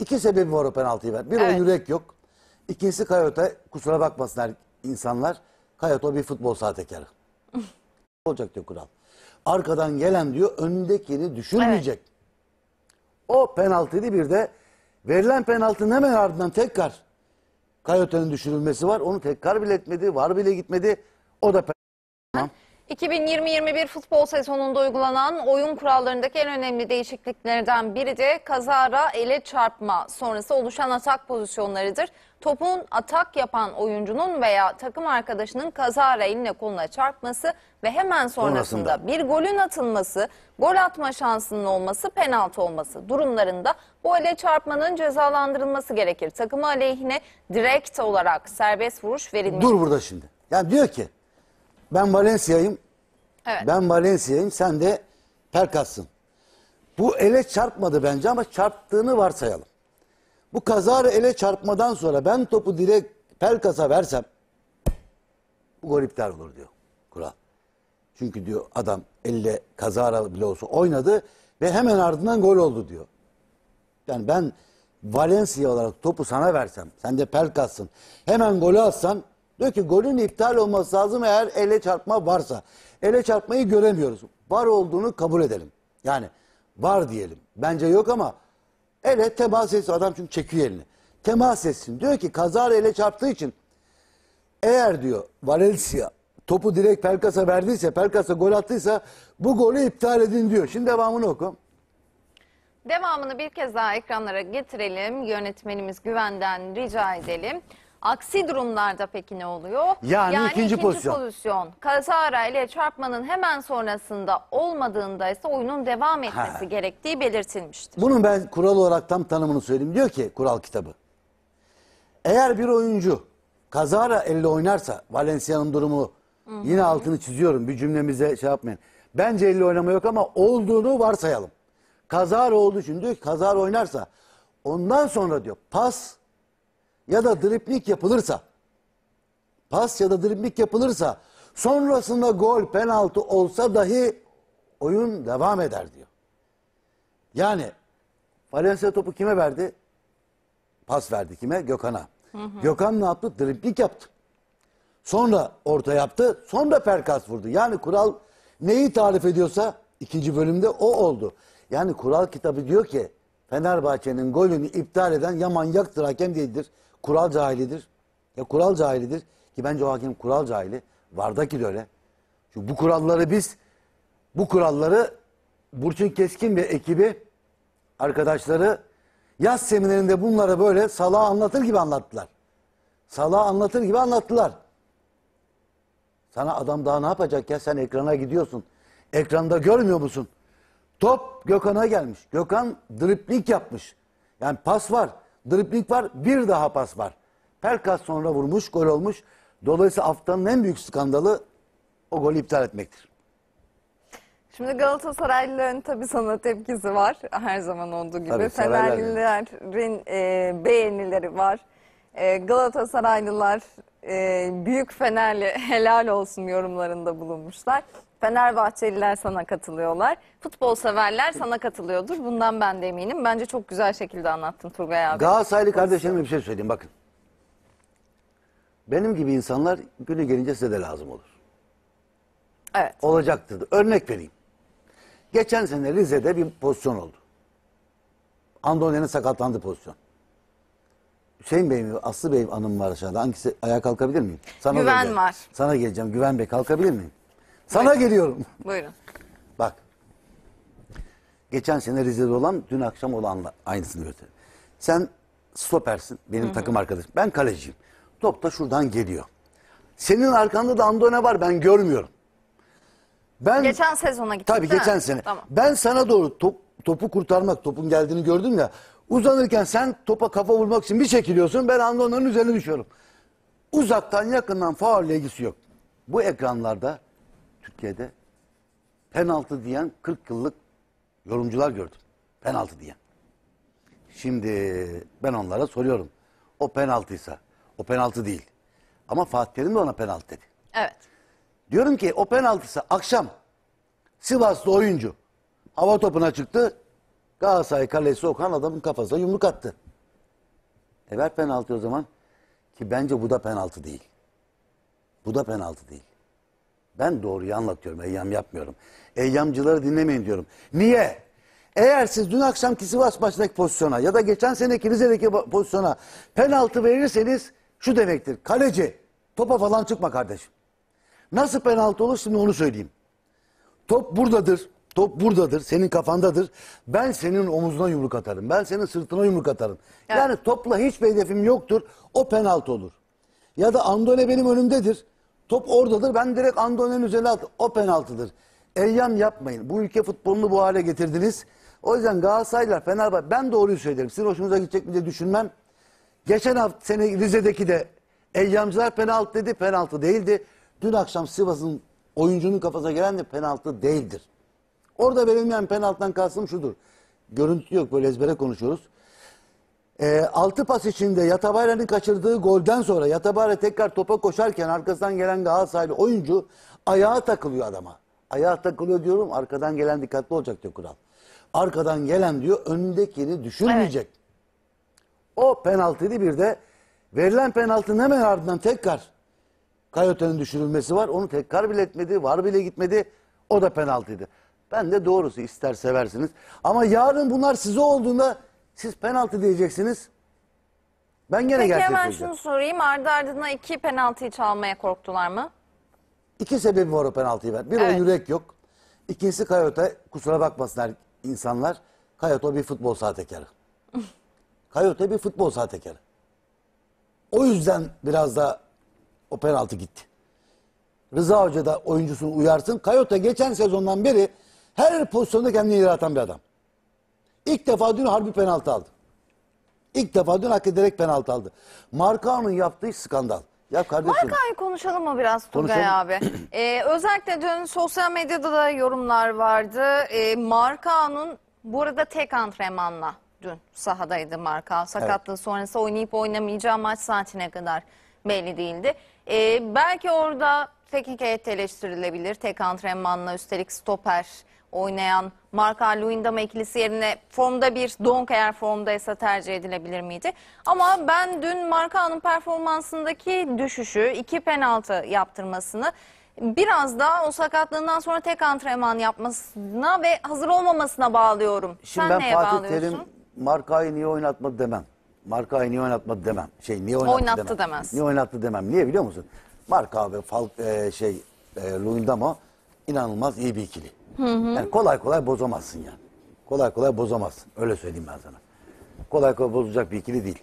İki sebebi var o penaltıyı ver. Bir evet. o yürek yok. İkincisi Kayota kusura bakmasınlar insanlar. Kayota bir futbol sahtekarı. olacak diyor kural. Arkadan gelen diyor öndekini düşünmeyecek. Evet. O penaltıydı bir de verilen penaltının hemen ardından tekrar Kayota'nın düşürülmesi var. Onu tekrar bile etmedi. Var bile gitmedi. O da penaltı. Tamam. 2020-21 futbol sezonunda uygulanan oyun kurallarındaki en önemli değişikliklerden biri de kazara ele çarpma sonrası oluşan atak pozisyonlarıdır. Topun atak yapan oyuncunun veya takım arkadaşının kazara eline koluna çarpması ve hemen sonrasında Sonrasında. bir golün atılması, gol atma şansının olması, penaltı olması durumlarında bu ele çarpmanın cezalandırılması gerekir. Takımı aleyhine direkt olarak serbest vuruş verilmiş. Dur burada şimdi. Yani diyor ki ben Valencia'yım. Evet. Ben Valencia'yım. Sen de Perkas'sın. Bu ele çarpmadı bence ama çarptığını varsayalım. Bu kazarı ele çarpmadan sonra ben topu direkt Pelkas'a versem bu gol iptal olur diyor kural. Çünkü diyor adam elle kazara bile olsa oynadı ve hemen ardından gol oldu diyor. Yani ben Valencia olarak topu sana versem, sen de Pelkas'sın. Hemen golü atsan Diyor ki golün iptal olması lazım eğer ele çarpma varsa. Ele çarpmayı göremiyoruz. Var olduğunu kabul edelim. Yani var diyelim. Bence yok ama ele temas etsin. Adam çünkü çekiyor elini. Temas etsin. Diyor ki kazara ele çarptığı için eğer diyor Valencia topu direkt Pelkas'a verdiyse, Pelkas'a gol attıysa bu golü iptal edin diyor. Şimdi devamını oku. Devamını bir kez daha ekranlara getirelim. Yönetmenimiz Güven'den rica edelim. Aksi durumlarda peki ne oluyor? Yani ikinci pozisyon. pozisyon. Kaza arayla çarpmanın hemen sonrasında olmadığında ise oyunun devam etmesi Ha. gerektiği belirtilmiştir. Bunun ben kural olarak tam tanımını söyleyeyim. Diyor ki kural kitabı. Eğer bir oyuncu kazara elle oynarsa Valencia'nın durumu yine altını çiziyorum. Bir cümlemize şey yapmayın. Bence elle oynama yok ama olduğunu varsayalım. Kazara olduğu için diyor ki kazara oynarsa ondan sonra diyor pas ya da driplik yapılırsa pas ya da driplik yapılırsa sonrasında gol penaltı olsa dahi oyun devam eder diyor. Yani Valencia topu kime verdi? Pas verdi kime? Gökhan'a. Gökhan ne yaptı? Driplik yaptı. Sonra orta yaptı. Sonra perkas vurdu. Yani kural neyi tarif ediyorsa ikinci bölümde o oldu. Yani kural kitabı diyor ki Fenerbahçe'nin golünü iptal eden Yaman Yaktır hakem değildir. Kural cahilidir. Ya kural cahilidir ki bence o hakim kural cahili. Vardaki de öyle. Çünkü bu kuralları biz bu kuralları Burçin Keskin ve ekibi arkadaşları yaz seminerinde bunları böyle sala anlatır gibi anlattılar. Sala anlatır gibi anlattılar. Sana adam daha ne yapacak ya sen ekrana gidiyorsun. Ekranda görmüyor musun? Top Gökhan'a gelmiş. Gökhan dripling yapmış. Yani pas var. Dripling var. Bir daha pas var. Perkas sonra vurmuş. Gol olmuş. Dolayısıyla haftanın en büyük skandalı o golü iptal etmektir. Şimdi Galatasaraylıların tabi sana tepkisi var. Her zaman olduğu gibi. Fenerlilerin e, beğenileri var. E, Galatasaraylılar e, büyük Fenerli helal olsun yorumlarında bulunmuşlar. Fenerbahçeliler sana katılıyorlar. Futbol severler sana katılıyordur. Bundan ben de eminim. Bence çok güzel şekilde anlattın Turgay abi. Galatasaraylı kardeşlerime bir şey söyleyeyim bakın. Benim gibi insanlar günü gelince size de lazım olur. Evet. Olacaktır. Örnek vereyim. Geçen sene Rize'de bir pozisyon oldu. Andonya'nın sakatlandığı pozisyon. Hüseyin Bey mi, Aslı Bey anım var aşağıda. Hangisi ayağa kalkabilir miyim? Sana Güven geleceğim. var. Sana geleceğim. Güven Bey kalkabilir miyim? Sana Buyurun. geliyorum. Buyurun. Bak. Geçen sene Rize'de olan, dün akşam olanla aynısını gösterdim. Sen stopersin, benim Hı -hı. takım arkadaşım. Ben kaleciyim. Top da şuradan geliyor. Senin arkanda da Andone var, ben görmüyorum. Ben Geçen sezona gittik Tabii geçen mi? sene. Tamam. Ben sana doğru top, topu kurtarmak, topun geldiğini gördüm ya. Uzanırken sen topa kafa vurmak için bir çekiliyorsun, ben Andone'nin üzerine düşüyorum. Uzaktan yakından faulle ilgisi yok. Bu ekranlarda Türkiye'de penaltı diyen 40 yıllık yorumcular gördüm. Penaltı diyen. Şimdi ben onlara soruyorum. O penaltıysa, o penaltı değil. Ama Fatih Terim de ona penaltı dedi. Evet. Diyorum ki o penaltısı akşam Sivaslı oyuncu hava topuna çıktı. Galatasaray kalesi Okan adamın kafasına yumruk attı. E ver penaltı o zaman. Ki bence bu da penaltı değil. Bu da penaltı değil. Ben doğruyu anlatıyorum. Eyyam yapmıyorum. Eyyamcıları dinlemeyin diyorum. Niye? Eğer siz dün akşamki Sivas maçındaki pozisyona ya da geçen seneki Rize'deki pozisyona penaltı verirseniz şu demektir. Kaleci topa falan çıkma kardeşim. Nasıl penaltı olur şimdi onu söyleyeyim. Top buradadır. Top buradadır. Senin kafandadır. Ben senin omuzuna yumruk atarım. Ben senin sırtına yumruk atarım. Yani, yani topla hiçbir hedefim yoktur. O penaltı olur. Ya da Andone benim önümdedir. Top oradadır. Ben direkt Andone'nin üzerine at. O penaltıdır. Eyyam yapmayın. Bu ülke futbolunu bu hale getirdiniz. O yüzden Galatasaraylar, Fenerbahçe ben doğruyu söylerim. Sizin hoşunuza gidecek mi diye düşünmem. Geçen hafta sene Rize'deki de Eyyamcılar penaltı dedi. Penaltı değildi. Dün akşam Sivas'ın oyuncunun kafasına gelen de penaltı değildir. Orada verilmeyen penaltıdan kastım şudur. Görüntü yok böyle ezbere konuşuyoruz. E, altı pas içinde Yatabayra'nın kaçırdığı golden sonra Yatabayra tekrar topa koşarken arkasından gelen Galatasaraylı oyuncu ayağa takılıyor adama. Ayağa takılıyor diyorum arkadan gelen dikkatli olacak diyor kural. Arkadan gelen diyor önündekini düşürmeyecek. Evet. O penaltıydı bir de verilen penaltının hemen ardından tekrar Kayote'nin düşürülmesi var. Onu tekrar bile etmedi. Var bile gitmedi. O da penaltıydı. Ben de doğrusu ister seversiniz. Ama yarın bunlar size olduğunda siz penaltı diyeceksiniz. Ben gene Peki gerçek hemen şunu sorayım. Ardı ardına iki penaltıyı çalmaya korktular mı? İki sebebi var o penaltıyı ver. Bir o yürek yok. İkincisi Kayota kusura bakmasınlar insanlar. Kayota bir futbol sahtekarı. Kayota bir futbol sahtekarı. O yüzden biraz da o penaltı gitti. Rıza Hoca da oyuncusunu uyarsın. Kayota geçen sezondan beri her pozisyonda kendini yaratan bir adam. İlk defa dün harbi penaltı aldı. İlk defa dün hak ederek penaltı aldı. Markao'nun yaptığı skandal. Ya kardeşim. konuşalım mı biraz Tugay abi? Ee, özellikle dün sosyal medyada da yorumlar vardı. Ee, Markao'nun bu tek antrenmanla dün sahadaydı Marka. Sakatlığı evet. sonrası oynayıp oynamayacağı maç saatine kadar belli değildi. Ee, belki orada tek hikayet eleştirilebilir. Tek antrenmanla üstelik stoper oynayan Marka Luindama ikilisi yerine formda bir Donk eğer formdaysa tercih edilebilir miydi? Ama ben dün Marka'nın performansındaki düşüşü, iki penaltı yaptırmasını biraz da o sakatlığından sonra tek antrenman yapmasına ve hazır olmamasına bağlıyorum. Şimdi Sen ben neye Fatih Terim Marka'yı niye oynatmadı demem. Marka'yı niye oynatmadı demem. Şey niye oynattı, Oynattı demem. demez. Niye oynattı demem. Niye biliyor musun? Marka ve Falk, e, şey e, Luindama inanılmaz iyi bir ikili. Hı hı. Yani kolay kolay bozamazsın yani. Kolay kolay bozamazsın. Öyle söyleyeyim ben sana. Kolay kolay bozulacak bir ikili değil.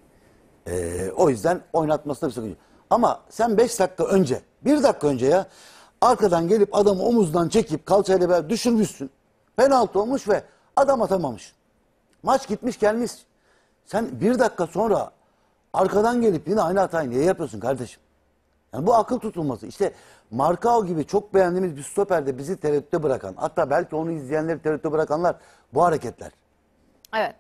Ee, o yüzden oynatmasında bir sakınca. Ama sen beş dakika önce, bir dakika önce ya arkadan gelip adamı omuzdan çekip kalçayla beraber düşürmüşsün. Penaltı olmuş ve adam atamamış. Maç gitmiş gelmiş. Sen bir dakika sonra arkadan gelip yine aynı hatayı niye yapıyorsun kardeşim? Yani bu akıl tutulması. İşte Markao gibi çok beğendiğimiz bir stoperde bizi tereddütte bırakan, hatta belki onu izleyenleri tereddütte bırakanlar bu hareketler. Evet.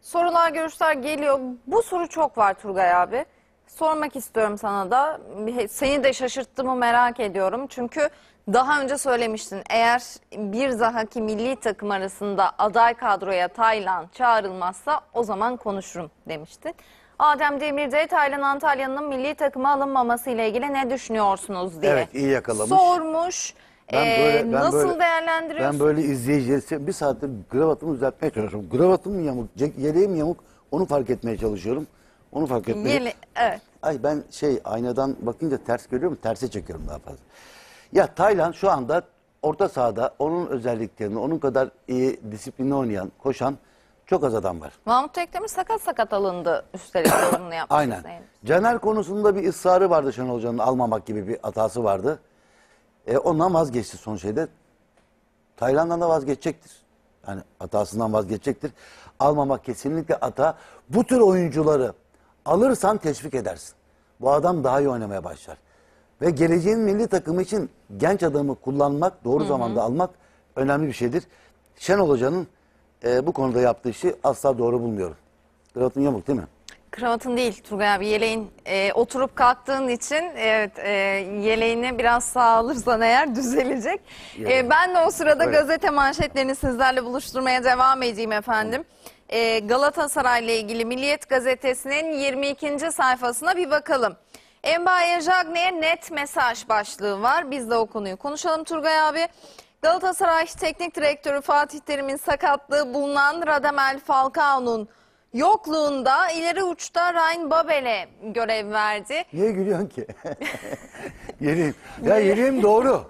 Sorular, görüşler geliyor. Bu soru çok var Turgay abi. Sormak istiyorum sana da. Seni de şaşırttı mı merak ediyorum. Çünkü daha önce söylemiştin. Eğer bir zahaki milli takım arasında aday kadroya Taylan çağrılmazsa o zaman konuşurum demiştin. Adem Demir de Taylan Antalya'nın milli takıma alınmaması ile ilgili ne düşünüyorsunuz diye Evet iyi yakalamış. sormuş. Ben Ee, böyle- ben nasıl böyle- değerlendiriyorsunuz? Ben böyle izleyicileri bir saattir gravatımı düzeltmeye çalışıyorum. Gravatım mı yamuk, cek- yeleğim yamuk onu fark etmeye çalışıyorum. Onu fark etmeye Yeli- evet. Ay ben şey aynadan bakınca ters görüyorum, terse çekiyorum daha fazla. Ya Taylan şu anda orta sahada onun özelliklerini, onun kadar iyi disiplinli oynayan, koşan çok az adam var. Mahmut Tekdemir sakat sakat alındı üstelik yorumunu yapmak Aynen. isteyelim. Caner konusunda bir ısrarı vardı Şenol Hoca'nın almamak gibi bir hatası vardı. E, ondan vazgeçti son şeyde. Tayland'dan da vazgeçecektir. Yani hatasından vazgeçecektir. Almamak kesinlikle ata. Bu tür oyuncuları alırsan teşvik edersin. Bu adam daha iyi oynamaya başlar. Ve geleceğin milli takımı için genç adamı kullanmak, doğru zamanda almak önemli bir şeydir. Şenol Hoca'nın e, bu konuda yaptığı işi asla doğru bulmuyorum. Kravatın yamuk değil mi? Kravatın değil Turgay abi yeleğin e, oturup kalktığın için evet e, yeleğini biraz sağlarsan eğer düzelecek. E, ben de o sırada Evet. gazete manşetlerini sizlerle buluşturmaya devam edeyim efendim. E, Galatasaray ile ilgili Milliyet gazetesinin 22. sayfasına bir bakalım. Embaye Jagne'ye net mesaj başlığı var. Biz de o konuyu konuşalım Turgay abi. Galatasaray Teknik Direktörü Fatih Terim'in sakatlığı bulunan Radamel Falcao'nun yokluğunda ileri uçta Ryan Babel'e görev verdi. Niye gülüyorsun ki? yeleğim. Ya yeleğim doğru.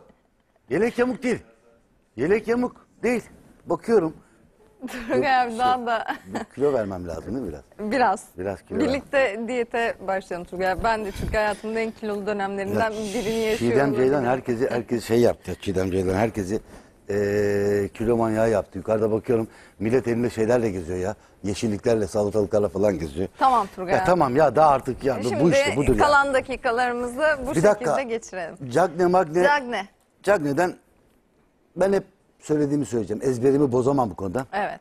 Yelek yamuk değil. Yelek yamuk değil. Bakıyorum Turgay abi şey, daha kilo vermem lazım değil mi biraz? Biraz. Biraz kilo Birlikte vermem. diyete başlayalım Turgay abi. Ben de çünkü hayatımda en kilolu dönemlerinden ya, birini yaşıyorum. Çiğdem Ceylan herkesi, herkesi şey yaptı. Çiğdem Ceylan herkesi e, kilo manyağı yaptı. Yukarıda bakıyorum millet elinde şeylerle geziyor ya. Yeşilliklerle, salatalıklarla falan geziyor. Tamam Turgay. Ya, tamam ya daha artık ya Şimdi bu işte budur ya. kalan dakikalarımızı bu Bir şekilde dakika. geçirelim. Cagne Magne. Cagne. Cagne'den ben hep söylediğimi söyleyeceğim. Ezberimi bozamam bu konuda. Evet.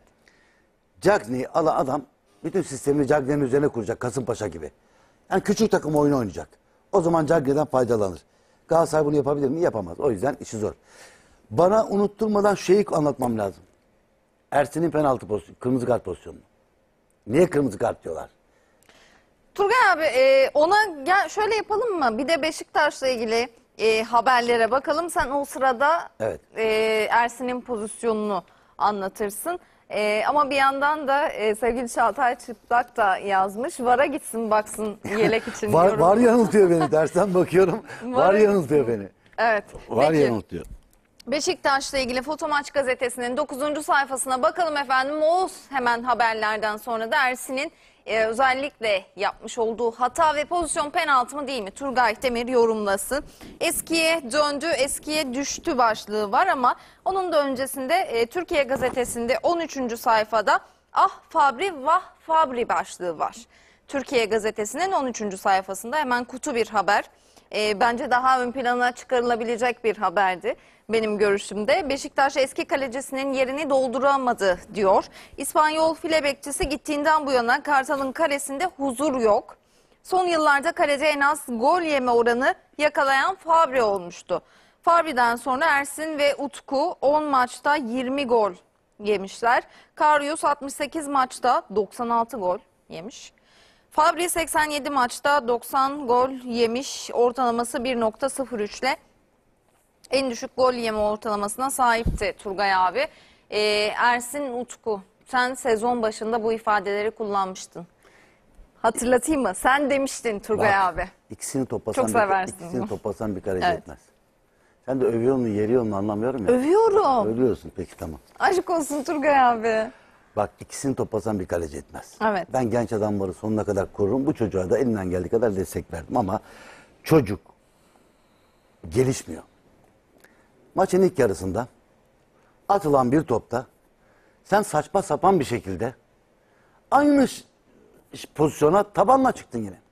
Cagney'i Ala adam bütün sistemini Cagney'in üzerine kuracak Kasımpaşa gibi. Yani küçük takım oyunu oynayacak. O zaman Cagney'den faydalanır. Galatasaray bunu yapabilir mi? Yapamaz. O yüzden işi zor. Bana unutturmadan şeyi anlatmam lazım. Ersin'in penaltı pozisyonu, kırmızı kart pozisyonu. Niye kırmızı kart diyorlar? Turgay abi e, ona gel şöyle yapalım mı? Bir de Beşiktaş'la ilgili e, haberlere bakalım. Sen o sırada evet. e, Ersin'in pozisyonunu anlatırsın. E, ama bir yandan da e, sevgili Çağatay Çıplak da yazmış. Vara gitsin baksın yelek için. var, var yanıltıyor beni dersen bakıyorum. var, var yanıltıyor beni. Evet. Var Peki. yanıltıyor. Beşiktaş'la ilgili Fotomaç gazetesinin 9. sayfasına bakalım efendim. Oğuz hemen haberlerden sonra da Ersin'in e, özellikle yapmış olduğu hata ve pozisyon penaltı mı değil mi? Turgay Demir yorumlasın. Eskiye döndü, eskiye düştü başlığı var ama onun da öncesinde e, Türkiye Gazetesi'nde 13. sayfada ah Fabri vah Fabri başlığı var. Türkiye Gazetesi'nin 13. sayfasında hemen kutu bir haber e, bence daha ön plana çıkarılabilecek bir haberdi benim görüşümde. Beşiktaş eski kalecisinin yerini dolduramadı diyor. İspanyol file bekçisi gittiğinden bu yana Kartal'ın kalesinde huzur yok. Son yıllarda kalede en az gol yeme oranı yakalayan Fabri olmuştu. Fabri'den sonra Ersin ve Utku 10 maçta 20 gol yemişler. Karius 68 maçta 96 gol yemiş. Fabri 87 maçta 90 gol yemiş ortalaması 1.03 ile en düşük gol yeme ortalamasına sahipti Turgay abi. Ee, Ersin Utku sen sezon başında bu ifadeleri kullanmıştın. Hatırlatayım mı? Sen demiştin Turgay Bak, abi. İkisini toplasan Çok bir, ikisini bunu. toplasan bir karış Evet. etmez. Sen de övüyor mu, yeriyor mu anlamıyorum ya. Övüyorum. Övüyorsun peki tamam. Aşk olsun Turgay abi. Bak ikisini toplasan bir kaleci etmez. Evet. Ben genç adamları sonuna kadar korurum. Bu çocuğa da elinden geldiği kadar destek verdim ama çocuk gelişmiyor. Maçın ilk yarısında atılan bir topta sen saçma sapan bir şekilde aynı pozisyona tabanla çıktın yine.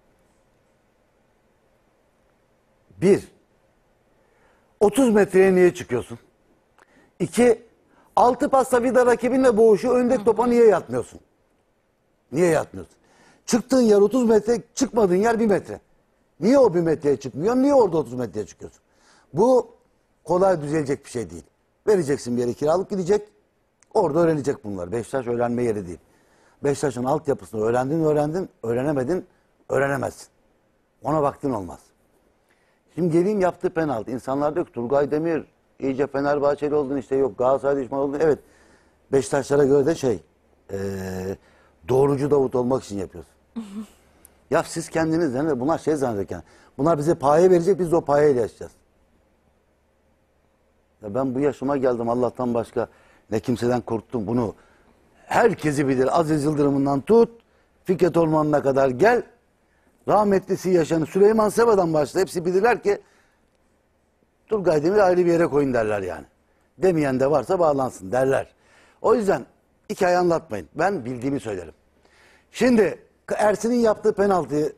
Bir, 30 metreye niye çıkıyorsun? İki, Altı pasla vida rakibinle boğuşuyor. Öndeki topa niye yatmıyorsun? Niye yatmıyorsun? Çıktığın yer 30 metre, çıkmadığın yer 1 metre. Niye o 1 metreye çıkmıyor? Niye orada 30 metreye çıkıyorsun? Bu kolay düzelecek bir şey değil. Vereceksin bir yere kiralık gidecek. Orada öğrenecek bunlar. Beşiktaş öğrenme yeri değil. Beşiktaş'ın altyapısını öğrendin, öğrendin, öğrenemedin, öğrenemezsin. Ona vaktin olmaz. Şimdi geleyim yaptığı penaltı. İnsanlar diyor ki Turgay Demir iyice Fenerbahçeli oldun işte yok Galatasaray düşman oldun. Evet Beşiktaşlara göre de şey e, doğrucu Davut olmak için yapıyorsun. ya siz kendiniz yani bunlar şey zannederken bunlar bize paye verecek biz de o payeyle yaşayacağız. Ya ben bu yaşıma geldim Allah'tan başka ne kimseden korktum bunu. Herkesi bilir Aziz Yıldırım'ından tut Fikret Orman'ına kadar gel rahmetlisi yaşanı Süleyman Seba'dan başla hepsi bilirler ki Turgay Demir'i ayrı bir yere koyun derler yani. Demeyen de varsa bağlansın derler. O yüzden hikaye anlatmayın. Ben bildiğimi söylerim. Şimdi Ersin'in yaptığı penaltıyı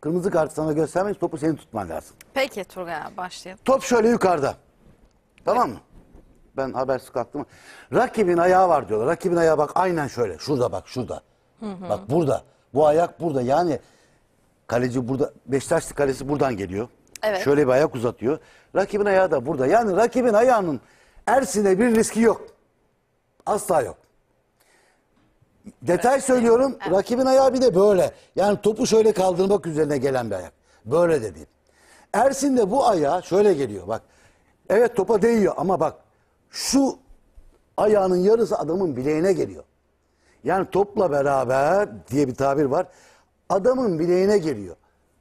kırmızı kartı sana göstermeyiz. Topu senin tutman lazım. Peki Turgay başlayalım. Top şöyle yukarıda. Tamam mı? Ben haber kalktım. Rakibin ayağı var diyorlar. Rakibin ayağı bak aynen şöyle. Şurada bak şurada. Hı hı. Bak burada. Bu ayak burada. Yani kaleci burada. Beşiktaşlı kalesi buradan geliyor. Evet. Şöyle bir ayak uzatıyor. Rakibin ayağı da burada. Yani rakibin ayağının Ersin'e bir riski yok. Asla yok. Detay söylüyorum. Evet. Rakibin ayağı bir de böyle. Yani topu şöyle kaldırmak üzerine gelen bir ayak. Böyle dediğim. Ersin de bu ayağı şöyle geliyor bak. Evet topa değiyor ama bak şu ayağının yarısı adamın bileğine geliyor. Yani topla beraber diye bir tabir var. Adamın bileğine geliyor.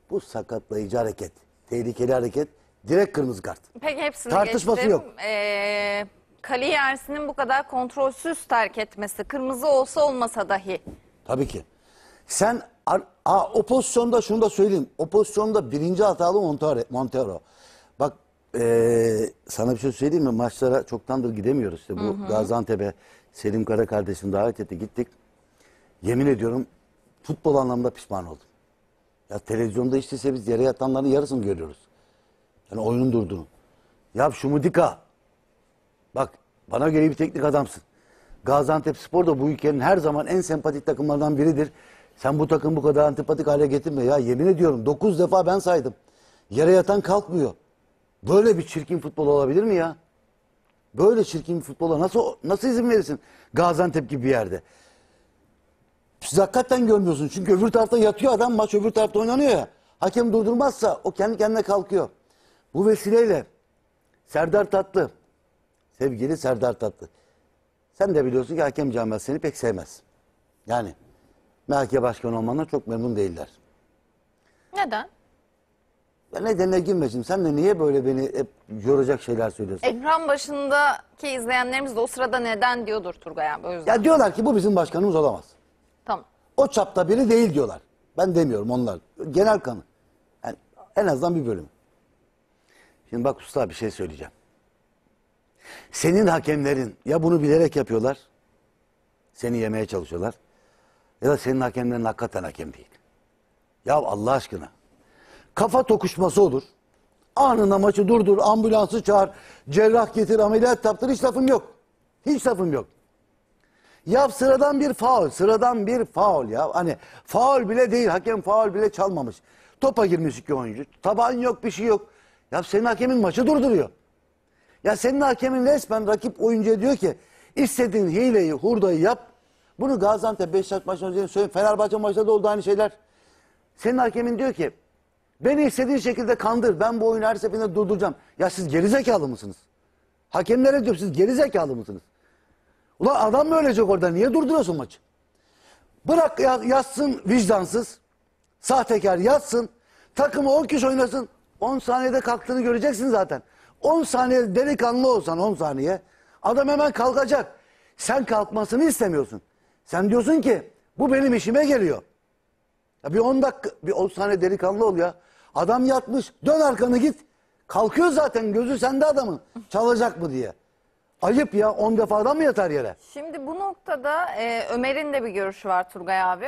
Bu sakatlayıcı hareket tehlikeli hareket. Direkt kırmızı kart. Peki hepsini Tartışması geçtim. yok. Ee, Kaleyi Ersin'in bu kadar kontrolsüz terk etmesi. Kırmızı olsa olmasa dahi. Tabii ki. Sen a, o pozisyonda şunu da söyleyeyim. O pozisyonda birinci hatalı Montero. Bak e, sana bir şey söyleyeyim mi? Maçlara çoktandır gidemiyoruz. İşte bu Gaziantep'e Selim Kara kardeşim davet etti. Gittik. Yemin ediyorum futbol anlamda pişman oldum. Ya televizyonda işte biz yere yatanların yarısını görüyoruz. Yani oyunun durduğunu. Ya Şumudika. Bak bana göre bir teknik adamsın. Gaziantep Spor da bu ülkenin her zaman en sempatik takımlardan biridir. Sen bu takım bu kadar antipatik hale getirme ya. Yemin ediyorum 9 defa ben saydım. Yere yatan kalkmıyor. Böyle bir çirkin futbol olabilir mi ya? Böyle çirkin futbola nasıl nasıl izin verirsin Gaziantep gibi bir yerde? Siz görmüyorsun. Çünkü öbür tarafta yatıyor adam maç öbür tarafta oynanıyor ya. Hakem durdurmazsa o kendi kendine kalkıyor. Bu vesileyle Serdar Tatlı, sevgili Serdar Tatlı. Sen de biliyorsun ki hakem camiası seni pek sevmez. Yani MHK başkanı olmandan çok memnun değiller. Neden? Ya nedenine girmesin. Sen de niye böyle beni hep yoracak şeyler söylüyorsun? Ekran başındaki izleyenlerimiz de o sırada neden diyordur Turgay abi. yüzden. Ya diyorlar ki bu bizim başkanımız olamaz. Tamam. O çapta biri değil diyorlar. Ben demiyorum onlar. Genel kanı. Yani en azından bir bölüm. Şimdi bak usta bir şey söyleyeceğim. Senin hakemlerin ya bunu bilerek yapıyorlar. Seni yemeye çalışıyorlar. Ya da senin hakemlerin hakikaten hakem değil. Ya Allah aşkına. Kafa tokuşması olur. Anında maçı durdur, ambulansı çağır, cerrah getir, ameliyat yaptır. Hiç lafım yok. Hiç lafım yok. Ya sıradan bir faul, sıradan bir faul ya. Hani faul bile değil, hakem faul bile çalmamış. Topa girmiş iki oyuncu. Taban yok, bir şey yok. Ya senin hakemin maçı durduruyor. Ya senin hakemin resmen rakip oyuncuya diyor ki istediğin hileyi, hurdayı yap. Bunu Gaziantep, Beşiktaş maçından önce söyleyeyim. Fenerbahçe maçında da oldu aynı şeyler. Senin hakemin diyor ki beni istediğin şekilde kandır. Ben bu oyunu her seferinde durduracağım. Ya siz gerizekalı mısınız? Hakemlere diyor siz gerizekalı mısınız? Ulan adam mı ölecek orada? Niye durduruyorsun maçı? Bırak yatsın vicdansız. Sahtekar yatsın. Takımı 10 kişi oynasın. 10 saniyede kalktığını göreceksin zaten. 10 saniye delikanlı olsan 10 saniye. Adam hemen kalkacak. Sen kalkmasını istemiyorsun. Sen diyorsun ki bu benim işime geliyor. Ya bir 10 dakika, bir 10 saniye delikanlı ol ya. Adam yatmış, dön arkanı git. Kalkıyor zaten gözü sende adamın. Çalacak mı diye. Ayıp ya 10 defa adam mı yatar yere? Şimdi bu noktada e, Ömer'in de bir görüşü var Turgay abi.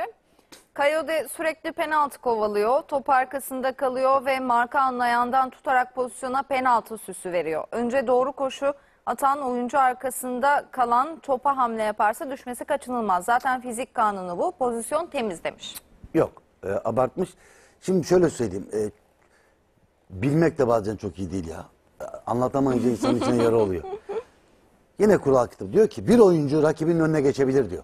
Kayode sürekli penaltı kovalıyor. Top arkasında kalıyor ve marka anlayandan tutarak pozisyona penaltı süsü veriyor. Önce doğru koşu atan oyuncu arkasında kalan topa hamle yaparsa düşmesi kaçınılmaz. Zaten fizik kanunu bu. Pozisyon temiz demiş. Yok e, abartmış. Şimdi şöyle söyleyeyim. E, bilmek de bazen çok iyi değil ya. E, Anlatamayınca insanın içine yara oluyor. Yine kural kitabı diyor ki bir oyuncu rakibinin önüne geçebilir diyor.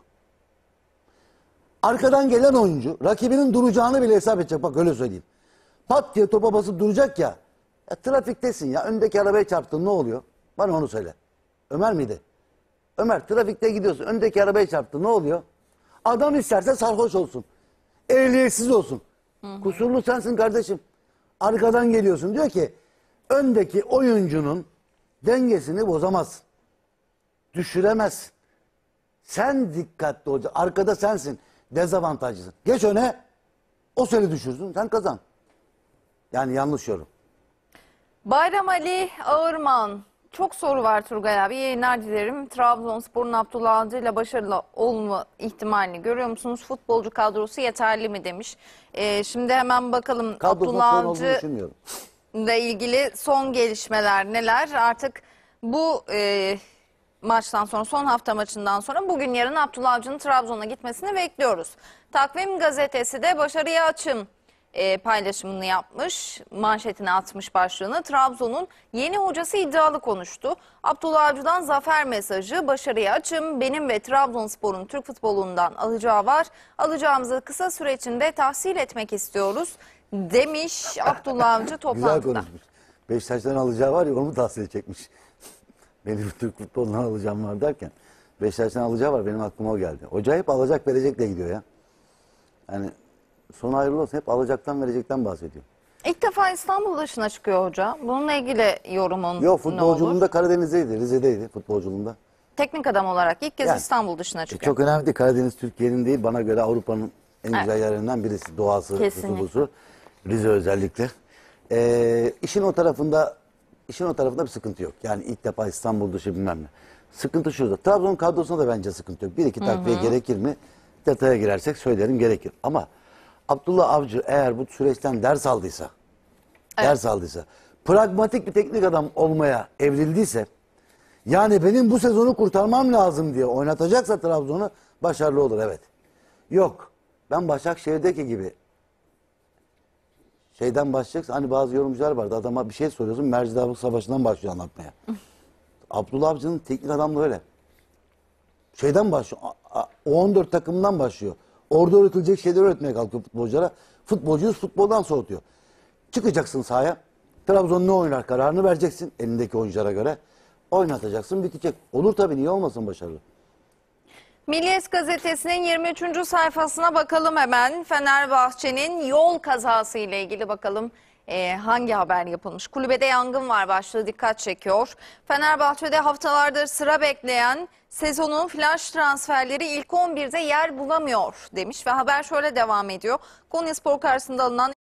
Arkadan gelen oyuncu rakibinin duracağını bile hesap edecek. Bak öyle söyleyeyim. Pat diye topa basıp duracak ya. ya trafiktesin ya. Öndeki arabaya çarptın ne oluyor? Bana onu söyle. Ömer miydi? Ömer trafikte gidiyorsun. Öndeki arabaya çarptın ne oluyor? Adam isterse sarhoş olsun. Ehliyetsiz olsun. Hı hı. Kusurlu sensin kardeşim. Arkadan geliyorsun. Diyor ki öndeki oyuncunun dengesini bozamazsın düşüremez. Sen dikkatli olacaksın. Arkada sensin. Dezavantajlısın. Geç öne. O seni düşürsün. Sen kazan. Yani yanlış yorum. Bayram Ali Ağırman. Çok soru var Turgay abi. Yayınlar dilerim. Trabzonspor'un Abdullah Avcı ile başarılı olma ihtimalini görüyor musunuz? Futbolcu kadrosu yeterli mi demiş. Ee, şimdi hemen bakalım Kadro Abdullah Avcı ile ilgili son gelişmeler neler? Artık bu e, maçtan sonra son hafta maçından sonra bugün yarın Abdullah Avcı'nın Trabzon'a gitmesini bekliyoruz. Takvim gazetesi de başarıya açım e, paylaşımını yapmış, manşetine atmış başlığını. Trabzon'un yeni hocası iddialı konuştu. Abdullah Avcı'dan zafer mesajı, başarıya açım, benim ve Trabzonspor'un Türk futbolundan alacağı var. Alacağımızı kısa süre içinde tahsil etmek istiyoruz demiş Abdullah Avcı toplantıda. Güzel konuşmuş. Beşiktaş'tan alacağı var ya onu tahsil edecekmiş. Beni Türk futbolundan alacağım var derken Beşiktaş'tan alacağı var benim aklıma o geldi. Hoca hep alacak verecekle gidiyor ya. Yani son ayrılı olsun hep alacaktan verecekten bahsediyor. İlk defa İstanbul dışına çıkıyor hoca. Bununla ilgili yorumun Yok futbolculuğunda Karadeniz'deydi, Rize'deydi futbolculuğunda. Teknik adam olarak ilk kez Yani. İstanbul dışına E, çıkıyor. Çok önemli değil. Karadeniz Türkiye'nin değil bana göre Avrupa'nın en güzel yerlerinden birisi. Doğası, Kesinlikle. tutulusu. Rize özellikle. Ee, işin o tarafında İşin o tarafında bir sıkıntı yok. Yani ilk defa İstanbul dışı bilmem ne. Sıkıntı şurada. Trabzon kadrosunda da bence sıkıntı yok. Bir iki takviye gerekir mi? Detaya girersek söylerim gerekir. Ama Abdullah Avcı eğer bu süreçten ders aldıysa, evet. ders aldıysa, pragmatik bir teknik adam olmaya evrildiyse, yani benim bu sezonu kurtarmam lazım diye oynatacaksa Trabzon'u başarılı olur evet. Yok. Ben Başakşehir'deki gibi şeyden başlayacaksın. Hani bazı yorumcular vardı. Adama bir şey soruyorsun. Mercidabık Savaşı'ndan başlıyor anlatmaya. Abdullah Avcı'nın teknik adamlığı öyle. Şeyden başlıyor. 14 takımdan başlıyor. Orada öğretilecek şeyleri öğretmeye kalkıyor futbolculara. Futbolcuyuz futboldan soğutuyor. Çıkacaksın sahaya. Trabzon ne oynar kararını vereceksin elindeki oyunculara göre. Oynatacaksın bitecek. Olur tabii niye olmasın başarılı. Milliyet gazetesinin 23. sayfasına bakalım hemen. Fenerbahçe'nin yol kazası ile ilgili bakalım e, hangi haber yapılmış. Kulübede yangın var başlığı dikkat çekiyor. Fenerbahçe'de haftalardır sıra bekleyen sezonun flash transferleri ilk 11'de yer bulamıyor demiş ve haber şöyle devam ediyor. Konyaspor karşısında alınan